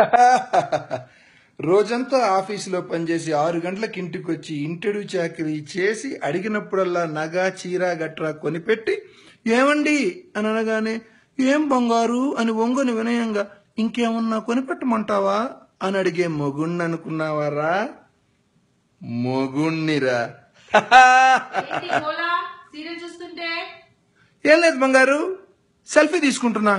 రోజంతా ఆఫీసులో పనిచేసి ఆరు గంటలకు ఇంటికి వచ్చి ఇంటిడు చాకరీ చేసి అడిగినప్పుడల్లా నగ చీర గట్రా కొనిపెట్టి ఏమండి అని అనగానే ఏం బంగారు అని వంగుని వినయంగా ఇంకేమన్నా కొనిపెట్టమంటావా అని అడిగే మొగుణ్ణి అనుకున్నావారా మొగుణ్ణిరా ఏం లేదు బంగారు సెల్ఫీ తీసుకుంటున్నా